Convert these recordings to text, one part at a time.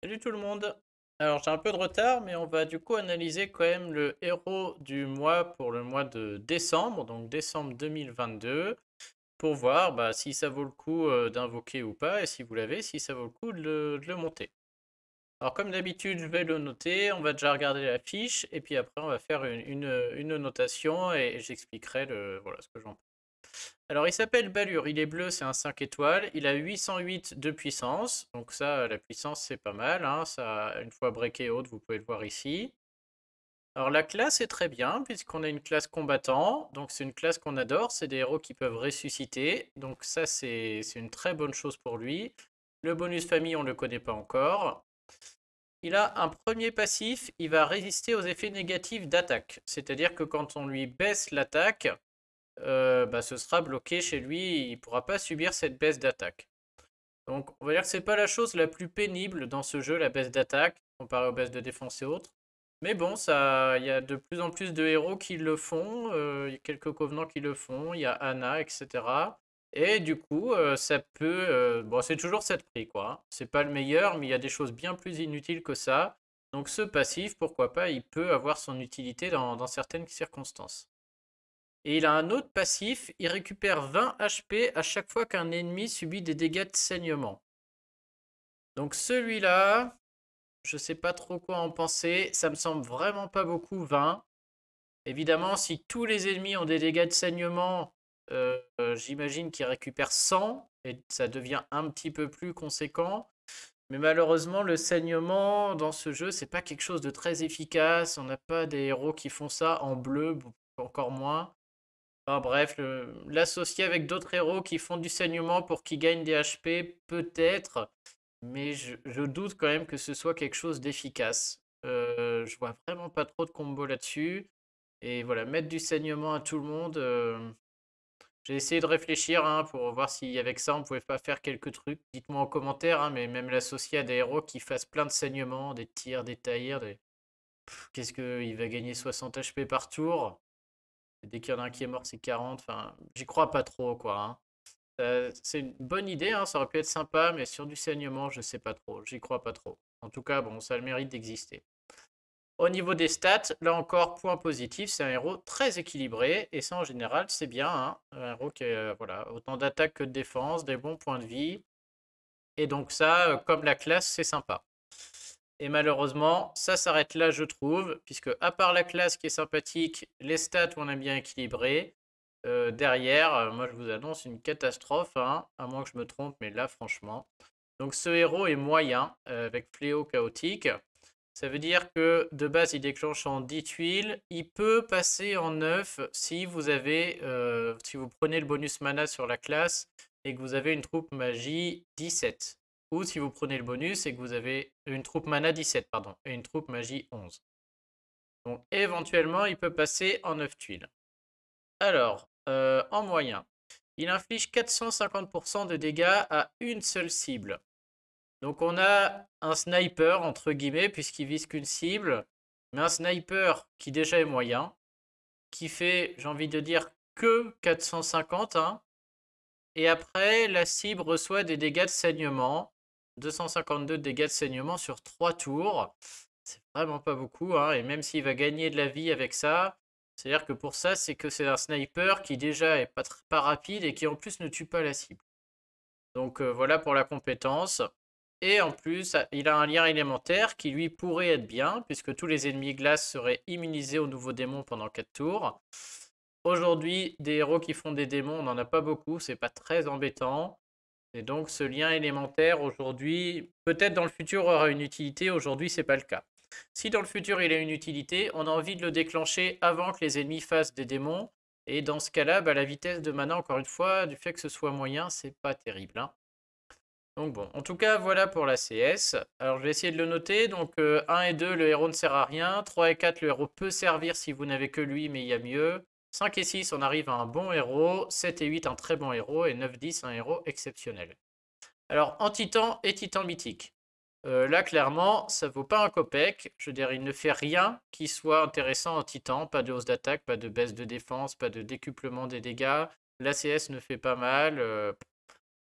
Salut tout le monde Alors j'ai un peu de retard mais on va du coup analyser quand même le héros du mois pour le mois de décembre, donc décembre 2022, pour voir bah, si ça vaut le coup euh, d'invoquer ou pas et si vous l'avez, si ça vaut le coup de le, monter. Alors comme d'habitude je vais le noter, on va déjà regarder la fiche et puis après on va faire une, notation et, j'expliquerai ce que j'en pense. Alors, il s'appelle Balur, il est bleu, c'est un 5 étoiles. Il a 808 de puissance, donc ça, la puissance, c'est pas mal. Hein, ça, une fois breaké haute, vous pouvez le voir ici. Alors, la classe est très bien, puisqu'on a une classe combattant. Donc, c'est une classe qu'on adore, c'est des héros qui peuvent ressusciter. Donc, ça, c'est une très bonne chose pour lui. Le bonus famille, on ne le connaît pas encore. Il a un premier passif, il va résister aux effets négatifs d'attaque. C'est-à-dire que quand on lui baisse l'attaque, euh, bah, ce sera bloqué chez lui. Il ne pourra pas subir cette baisse d'attaque. Donc, on va dire que ce n'est pas la chose la plus pénible dans ce jeu, la baisse d'attaque, comparée aux baisses de défense et autres. Mais bon, ça, il y a de plus en plus de héros qui le font, euh, il y a quelques covenants qui le font, il y a Anna, etc. Et du coup, euh, ça peut, bon, c'est toujours cette prix, quoi. Hein. C'est pas le meilleur, mais il y a des choses bien plus inutiles que ça. Donc ce passif, pourquoi pas, il peut avoir son utilité dans certaines circonstances. Et il a un autre passif, il récupère 20 HP à chaque fois qu'un ennemi subit des dégâts de saignement. Donc celui-là, je ne sais pas trop quoi en penser, ça me semble vraiment pas beaucoup 20. Évidemment, si tous les ennemis ont des dégâts de saignement, euh, euh, j'imagine qu'il récupère 100 et ça devient un petit peu plus conséquent. Mais malheureusement, le saignement dans ce jeu, n'est pas quelque chose de très efficace. On n'a pas des héros qui font ça en bleu, encore moins bref, l'associer avec d'autres héros qui font du saignement pour qu'ils gagnent des HP, peut-être. Mais je, doute quand même que ce soit quelque chose d'efficace. Euh, je vois vraiment pas trop de combo là-dessus. Et voilà, mettre du saignement à tout le monde. Euh, j'ai essayé de réfléchir hein, pour voir si avec ça on pouvait pas faire quelques trucs. Dites-moi en commentaire, hein, mais même l'associer à des héros qui fassent plein de saignements, des tirs, des taillirs, des... Qu'est-ce qu'il va gagner 60 HP par tour Dès qu'il y en a un qui est mort, c'est 40. Enfin, j'y crois pas trop, quoi. Hein. Euh, c'est une bonne idée, hein, ça aurait pu être sympa, mais sur du saignement, je sais pas trop. J'y crois pas trop. En tout cas, bon, ça a le mérite d'exister. Au niveau des stats, là encore, point positif, c'est un héros très équilibré, et ça en général, c'est bien. Hein. un héros qui a voilà, autant d'attaque que de défense, des bons points de vie. Et donc ça, euh, comme la classe, c'est sympa. Et malheureusement, ça s'arrête là, je trouve, puisque à part la classe qui est sympathique, les stats, on a bien équilibré. Euh, derrière, euh, moi, je vous annonce une catastrophe, hein, à moins que je me trompe, mais là, franchement. Donc, ce héros est moyen, euh, avec Fléau Chaotique. Ça veut dire que, de base, il déclenche en 10 tuiles. Il peut passer en 9 si vous avez, si vous prenez le bonus mana sur la classe et que vous avez une troupe magie 17 ou si vous prenez le bonus et que vous avez une troupe mana 17, pardon, et une troupe magie 11. Donc éventuellement, il peut passer en 9 tuiles. Alors, euh, en moyen, il inflige 450% de dégâts à une seule cible. Donc on a un sniper, entre guillemets, puisqu'il vise qu'une cible, mais un sniper qui déjà est moyen, qui fait, j'ai envie de dire, que 450, hein, et après, la cible reçoit des dégâts de saignement 252 dégâts de saignement sur 3 tours. C'est vraiment pas beaucoup. Hein, et même s'il va gagner de la vie avec ça, c'est-à-dire que pour ça, c'est que c'est un sniper qui déjà est pas, très, pas rapide et qui en plus ne tue pas la cible. Donc euh, voilà pour la compétence. Et en plus, ah, il a un lien élémentaire qui lui pourrait être bien, puisque tous les ennemis glace seraient immunisés aux nouveaux démon pendant 4 tours. Aujourd'hui, des héros qui font des démons, on n'en a pas beaucoup, c'est pas très embêtant. Et donc ce lien élémentaire aujourd'hui, peut-être dans le futur aura une utilité, aujourd'hui c'est pas le cas. Si dans le futur il a une utilité, on a envie de le déclencher avant que les ennemis fassent des démons. Et dans ce cas-là, bah, la vitesse de mana, encore une fois, du fait que ce soit moyen, c'est pas terrible. Hein. Donc bon, en tout cas, voilà pour la CS. Alors je vais essayer de le noter. Donc 1 euh, et 2, le héros ne sert à rien. 3 et 4, le héros peut servir si vous n'avez que lui, mais il y a mieux. 5 et 6, on arrive à un bon héros. 7 et 8, un très bon héros. Et 9, 10, un héros exceptionnel. Alors, en titan et titan mythique. Euh, là, clairement, ça ne vaut pas un copec. Je veux dire, il ne fait rien qui soit intéressant en titan. Pas de hausse d'attaque, pas de baisse de défense, pas de décuplement des dégâts. L'ACS ne fait pas mal. Euh,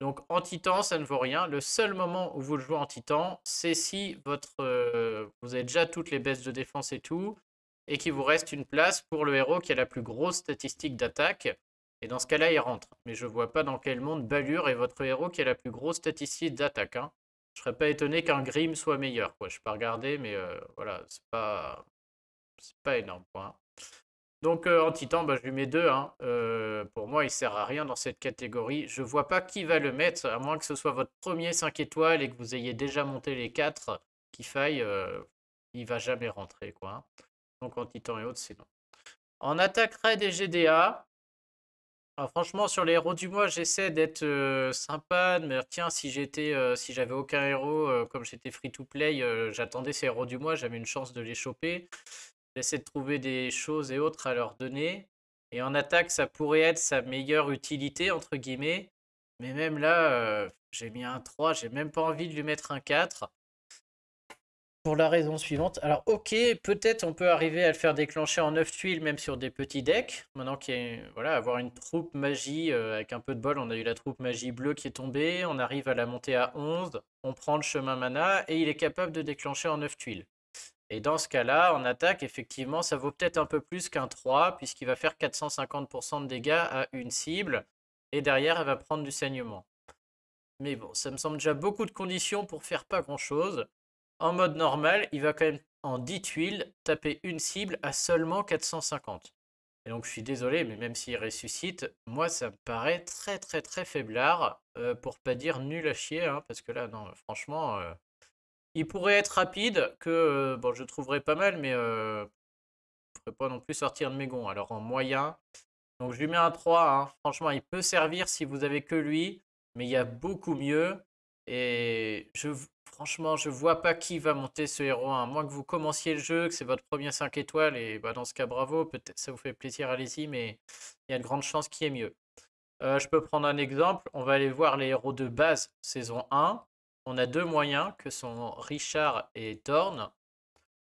donc, en titan, ça ne vaut rien. Le seul moment où vous le jouez en titan, c'est si votre, euh, vous avez déjà toutes les baisses de défense et tout et qu'il vous reste une place pour le héros qui a la plus grosse statistique d'attaque. Et dans ce cas-là, il rentre. Mais je vois pas dans quel monde Balure est votre héros qui a la plus grosse statistique d'attaque. Je hein. Je serais pas étonné qu'un Grim soit meilleur. Quoi. Je pas regarder, mais euh, voilà, c'est pas... pas énorme. Hein. Donc euh, en titan, bah, je lui mets deux. Hein. Euh, pour moi, il sert à rien dans cette catégorie. Je vois pas qui va le mettre, à moins que ce soit votre premier 5 étoiles et que vous ayez déjà monté les 4 qui faille. Euh, il va jamais rentrer, quoi. Donc en titan et autres, c'est non. En attaque raid et GDA. Ah, franchement, sur les héros du mois, j'essaie d'être euh, sympa, Mais tiens, si j'étais, euh, si j'avais aucun héros, euh, comme j'étais free to play, j'attendais ces héros du mois, j'avais une chance de les choper. J'essaie de trouver des choses et autres à leur donner. Et en attaque, ça pourrait être sa meilleure utilité, entre guillemets. Mais même là, j'ai mis un 3, j'ai même pas envie de lui mettre un 4 pour la raison suivante. Alors ok, peut-être on peut arriver à le faire déclencher en 9 tuiles même sur des petits decks. Maintenant qu'il y a, voilà, avoir une troupe magie, euh, avec un peu de bol, on a eu la troupe magie bleue qui est tombée, on arrive à la monter à 11, on prend le chemin mana et il est capable de déclencher en 9 tuiles. Et dans ce cas-là, en attaque, effectivement, ça vaut peut-être un peu plus qu'un 3 puisqu'il va faire 450% de dégâts à une cible et derrière, elle va prendre du saignement. Mais bon, ça me semble déjà beaucoup de conditions pour faire pas grand-chose. En mode normal, il va quand même en 10 tuiles taper une cible à seulement 450. Et donc je suis désolé, mais même s'il ressuscite, moi ça me paraît très très très faiblard, euh, pour pas dire nul à chier, hein, parce que là non, franchement, euh, il pourrait être rapide, que euh, bon je trouverais pas mal, mais je ne pas non plus sortir de mes gonds. Alors en moyen, donc je lui mets un 3, hein. franchement il peut servir si vous avez que lui, mais il y a beaucoup mieux. Et je, Franchement, je vois pas qui va monter ce héros, à moins que vous commenciez le jeu, que c'est votre premier 5 étoiles, et bah, dans ce cas, bravo, peut-être ça vous fait plaisir, allez-y, mais il y a de grandes chances qu'il y ait mieux. Euh, je peux prendre un exemple, on va aller voir les héros de base saison 1. On a deux moyens, que sont Richard et Thorn.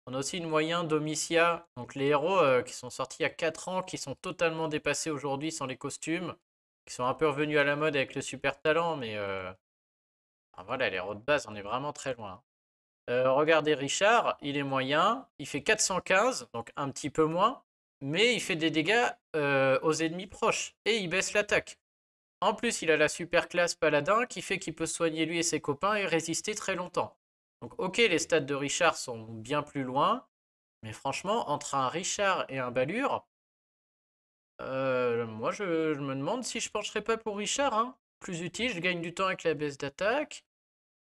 On a aussi une moyen Domitia, donc les héros euh, qui sont sortis il y a 4 ans, qui sont totalement dépassés aujourd'hui sans les costumes, qui sont un peu revenus à la mode avec le super talent, mais euh, voilà, les de base, on est vraiment très loin. Hein. Euh, regardez Richard, il est moyen, il fait 415, donc un petit peu moins, mais il fait des dégâts euh, aux ennemis proches et il baisse l'attaque. En plus, il a la super classe Paladin qui fait qu'il peut soigner lui et ses copains et résister très longtemps. Donc ok, les stats de Richard sont bien plus loin, mais franchement, entre un Richard et un Balure, euh, moi je, me demande si je pencherais pas pour Richard. Hein. Plus utile, je gagne du temps avec la baisse d'attaque.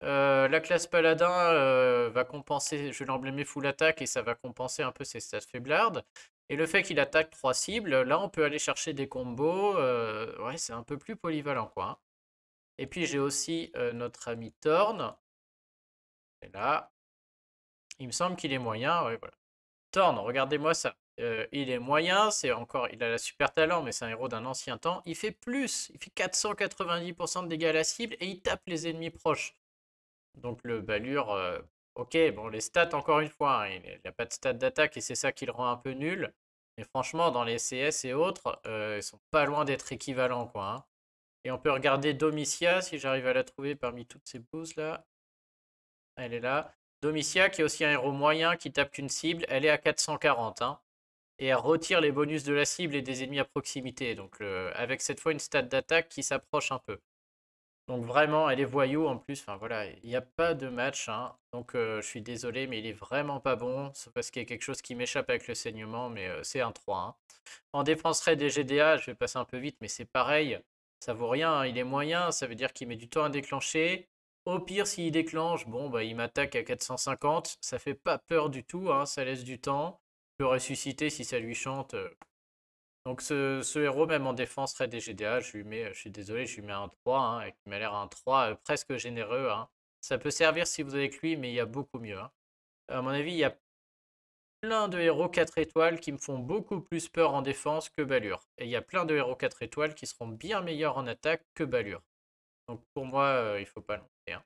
Euh, la classe paladin euh, va compenser, je l'emblémer full attaque et ça va compenser un peu ses stats faiblardes. Et le fait qu'il attaque trois cibles, là on peut aller chercher des combos. Euh, ouais, c'est un peu plus polyvalent quoi. Hein. Et puis j'ai aussi notre ami Thorn. Et là, il me semble qu'il est moyen. Thorn, regardez-moi ça. il est moyen, c'est encore, il a la super talent, mais c'est un héros d'un ancien temps. Il fait plus, il fait 490% de dégâts à la cible et il tape les ennemis proches. Donc le balure, euh, ok, bon, les stats, encore une fois, hein, il n'y a pas de stats d'attaque et c'est ça qui le rend un peu nul. Mais franchement, dans les CS et autres, euh, ils sont pas loin d'être équivalents, quoi. Hein. Et on peut regarder Domitia si j'arrive à la trouver parmi toutes ces blouses là. Elle est là. Domitia qui est aussi un héros moyen, qui tape qu'une cible, elle est à 440. Hein, et elle retire les bonus de la cible et des ennemis à proximité. Donc avec cette fois une stat d'attaque qui s'approche un peu. Donc vraiment, elle est voyou en plus, enfin voilà, il n'y a pas de match. Hein. Donc euh, je suis désolé, mais il est vraiment pas bon. C'est parce qu'il y a quelque chose qui m'échappe avec le saignement, mais euh, c'est un 3. Hein. En défense raid des GDA, je vais passer un peu vite, mais c'est pareil. Ça vaut rien, hein. il est moyen, ça veut dire qu'il met du temps à déclencher. Au pire, s'il déclenche, bon, bah, il m'attaque à 450. Ça fait pas peur du tout, ça laisse du temps. Je ressusciter si ça lui chante, euh, donc ce, héros, même en défense, serait des GDA. Je, lui mets, je suis désolé, je lui mets un 3, Il hein, qui m'a l'air un 3 euh, presque généreux. Hein. Ça peut servir si vous avez que lui, mais il y a beaucoup mieux. Hein. À mon avis, il y a plein de héros 4 étoiles qui me font beaucoup plus peur en défense que Balure. Et il y a plein de héros 4 étoiles qui seront bien meilleurs en attaque que Balure. Donc pour moi, il euh, il faut pas l'enlever.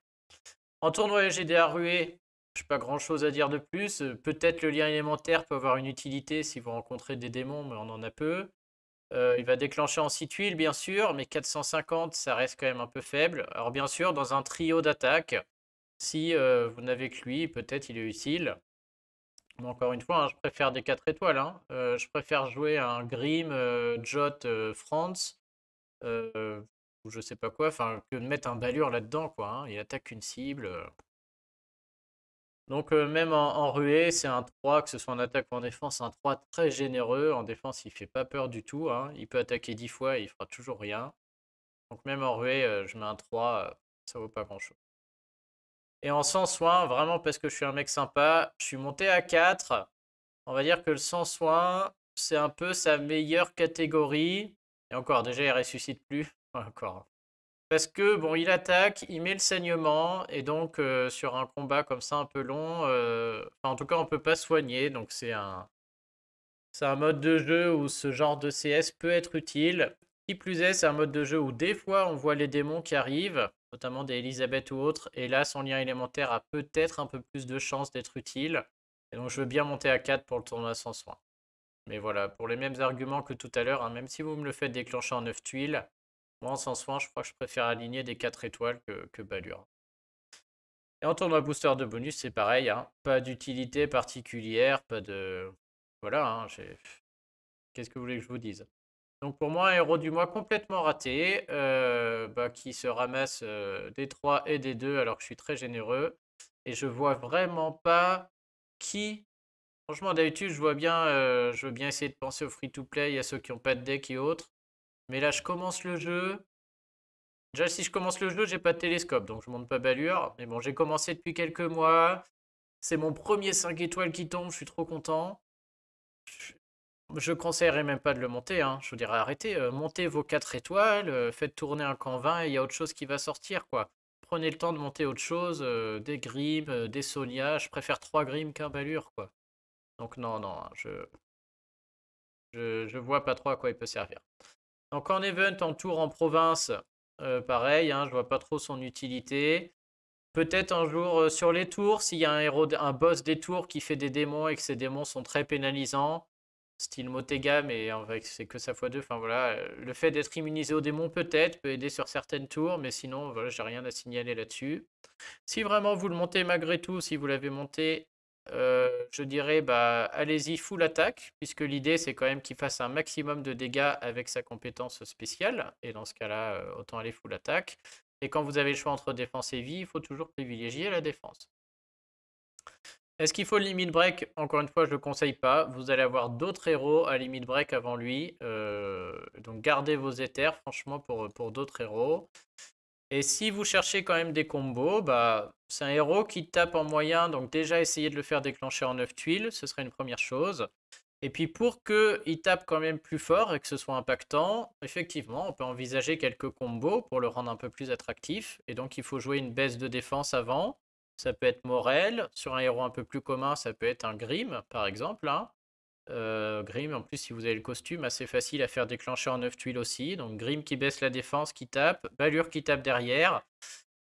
En tournoi GDA rué. Je n'ai pas grand chose à dire de plus. Euh, peut-être le lien élémentaire peut avoir une utilité si vous rencontrez des démons, mais on en a peu. Euh, il va déclencher en 6 tuiles, bien sûr, mais 450, ça reste quand même un peu faible. Alors, bien sûr, dans un trio d'attaques, si euh, vous n'avez que lui, peut-être il est utile. Mais encore une fois, hein, je préfère des 4 étoiles. Hein. je préfère jouer un Grim, Jot, France, ou je sais pas quoi, que de mettre un balure là-dedans, quoi. Hein. Il attaque une cible. Donc euh, même en, ruée, c'est un 3, que ce soit en attaque ou en défense, un 3 très généreux. En défense, il fait pas peur du tout. Hein. Il peut attaquer 10 fois et il fera toujours rien. Donc même en ruée, euh, je mets un 3, euh, ça vaut pas grand-chose. Et en sans soin, vraiment parce que je suis un mec sympa, je suis monté à 4. On va dire que le sans soin, c'est un peu sa meilleure catégorie. Et encore, déjà, il ressuscite plus. encore, hein. Parce que, bon, il attaque, il met le saignement, et donc euh, sur un combat comme ça un peu long, euh, en tout cas, on peut pas soigner, donc c'est un, c'est un mode de jeu où ce genre de CS peut être utile. Qui plus est, c'est un mode de jeu où des fois on voit les démons qui arrivent, notamment des Elisabeth ou autres, et là son lien élémentaire a peut-être un peu plus de chances d'être utile. Et donc je veux bien monter à 4 pour le tournoi sans soin. Mais voilà, pour les mêmes arguments que tout à l'heure, hein, même si vous me le faites déclencher en 9 tuiles, moi, en sens je crois que je préfère aligner des 4 étoiles que, que Et en tournoi booster de bonus, c'est pareil. Hein. Pas d'utilité particulière, pas de... Voilà, hein, qu'est-ce que vous voulez que je vous dise Donc pour moi, un héros du mois complètement raté, euh, bah, qui se ramasse euh, des 3 et des 2, alors que je suis très généreux. Et je vois vraiment pas qui... Franchement, d'habitude, je vois bien, euh, je veux bien essayer de penser au free-to-play, à ceux qui n'ont pas de deck et autres. Mais là, je commence le jeu. Déjà, si je commence le jeu, j'ai pas de télescope, donc je monte pas Balure. Mais bon, j'ai commencé depuis quelques mois. C'est mon premier 5 étoiles qui tombe, je suis trop content. Je, conseillerais même pas de le monter, hein. je vous dirais arrêtez, euh, montez vos 4 étoiles, euh, faites tourner un camp 20 et il y a autre chose qui va sortir, quoi. Prenez le temps de monter autre chose, euh, des grimes, des Sonia. je préfère 3 grimes qu'un Balure, quoi. Donc non, non, hein, je... je... Je vois pas trop à quoi il peut servir. Donc en event, en tour, en province, euh, pareil, hein, je vois pas trop son utilité. Peut-être un jour euh, sur les tours, s'il y a un, héros, un boss des tours qui fait des démons et que ces démons sont très pénalisants, style Motega, mais en fait c'est que sa fois deux Enfin voilà, euh, le fait d'être immunisé aux démons peut-être peut aider sur certaines tours, mais sinon voilà, j'ai rien à signaler là-dessus. Si vraiment vous le montez malgré tout, si vous l'avez monté euh, je dirais, bah, allez-y full attaque, puisque l'idée c'est quand même qu'il fasse un maximum de dégâts avec sa compétence spéciale. Et dans ce cas-là, euh, autant aller full attaque. Et quand vous avez le choix entre défense et vie, il faut toujours privilégier la défense. Est-ce qu'il faut le limit break Encore une fois, je ne le conseille pas. Vous allez avoir d'autres héros à limit break avant lui. Euh, donc gardez vos éthers, franchement, pour, pour d'autres héros. Et si vous cherchez quand même des combos, bah, c'est un héros qui tape en moyen, donc déjà essayez de le faire déclencher en 9 tuiles, ce serait une première chose. Et puis pour qu'il tape quand même plus fort et que ce soit impactant, effectivement, on peut envisager quelques combos pour le rendre un peu plus attractif. Et donc il faut jouer une baisse de défense avant. Ça peut être Morel, sur un héros un peu plus commun, ça peut être un Grim par exemple. Hein. Euh, Grim, en plus, si vous avez le costume, assez facile à faire déclencher en 9 tuiles aussi. Donc Grim qui baisse la défense, qui tape. Balure qui tape derrière.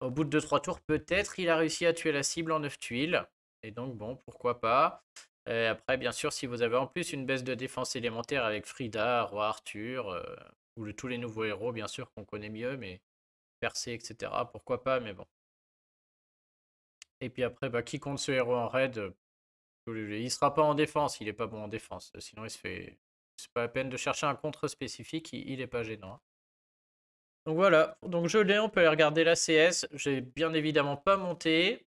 Au bout de 2-3 tours, peut-être, il a réussi à tuer la cible en 9 tuiles. Et donc, bon, pourquoi pas. après, bien sûr, si vous avez en plus une baisse de défense élémentaire avec Frida, Roi Arthur, euh, ou tous les nouveaux héros, bien sûr, qu'on connaît mieux, mais Percé, etc., pourquoi pas, mais bon. Et puis après, bah, qui compte ce héros en raid il sera pas en défense, il est pas bon en défense. Sinon, il se fait. C'est pas la peine de chercher un contre spécifique, il est pas gênant. Hein. Donc voilà, donc je l'ai, on peut aller regarder la CS. J'ai bien évidemment pas monté.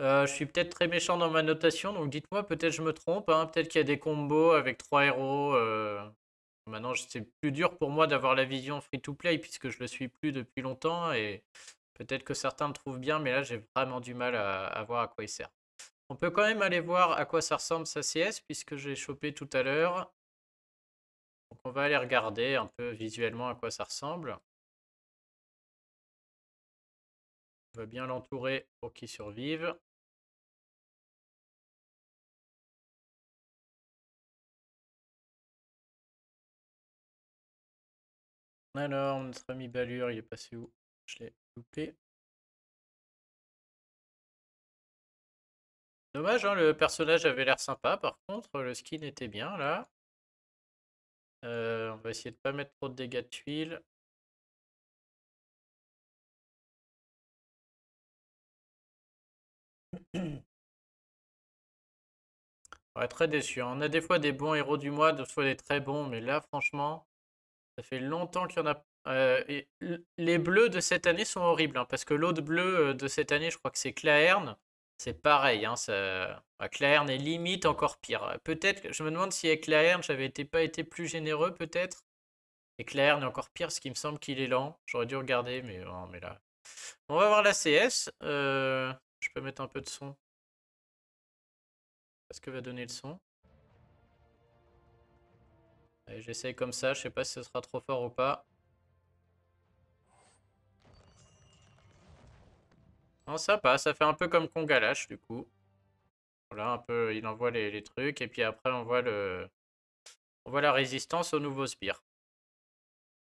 Euh, je suis peut-être très méchant dans ma notation, donc dites-moi, peut-être je me trompe. Hein. Peut-être qu'il y a des combos avec trois héros. Euh. Maintenant, c'est plus dur pour moi d'avoir la vision free-to-play puisque je le suis plus depuis longtemps et peut-être que certains le trouvent bien, mais là, j'ai vraiment du mal à voir à quoi il sert. On peut quand même aller voir à quoi ça ressemble sa CS, puisque j'ai chopé tout à l'heure. Donc on va aller regarder un peu visuellement à quoi ça ressemble. On va bien l'entourer pour qu'il survive. Alors, notre ami Balure, il est passé où Je l'ai loupé. Dommage, hein, le personnage avait l'air sympa. Par contre, le skin était bien là. Euh, on va essayer de pas mettre trop de dégâts de tuiles. Ouais, très déçu. Hein. On a des fois des bons héros du mois, d'autres fois des très bons, mais là, franchement, ça fait longtemps qu'il y en a. Euh, et les bleus de cette année sont horribles, hein, parce que l'autre bleu euh, de cette année, je crois que c'est Claerne. C'est pareil, hein, ça... herne bah, est limite encore pire. Euh, peut-être, que... je me demande si avec herne, j'avais été, pas été plus généreux, peut-être. Et herne est encore pire, ce qui me semble qu'il est lent. J'aurais dû regarder, mais non, mais là... On va voir la CS. Euh, je peux mettre un peu de son. Qu'est-ce que va donner le son. J'essaye comme ça, je sais pas si ce sera trop fort ou pas. Non, ça passe, ça fait un peu comme Kongalash du coup. Voilà, un peu, il envoie les, les, trucs et puis après on voit le, on voit la résistance au nouveau spire.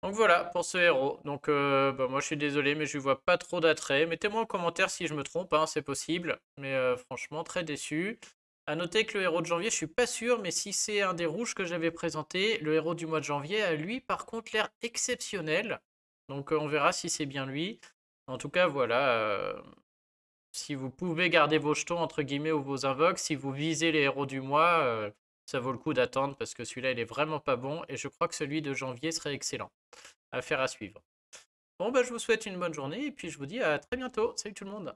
Donc voilà pour ce héros. Donc euh, bah, moi je suis désolé mais je vois pas trop d'attrait. Mettez-moi en commentaire si je me trompe, hein, c'est possible. Mais euh, franchement très déçu. A noter que le héros de janvier, je suis pas sûr, mais si c'est un des rouges que j'avais présenté, le héros du mois de janvier a lui par contre l'air exceptionnel. Donc euh, on verra si c'est bien lui. En tout cas voilà si vous pouvez garder vos jetons, entre guillemets, ou vos invoques, si vous visez les héros du mois, euh, ça vaut le coup d'attendre parce que celui-là, il est vraiment pas bon. Et je crois que celui de janvier serait excellent. Affaire à suivre. Bon, bah, je vous souhaite une bonne journée et puis je vous dis à très bientôt. Salut tout le monde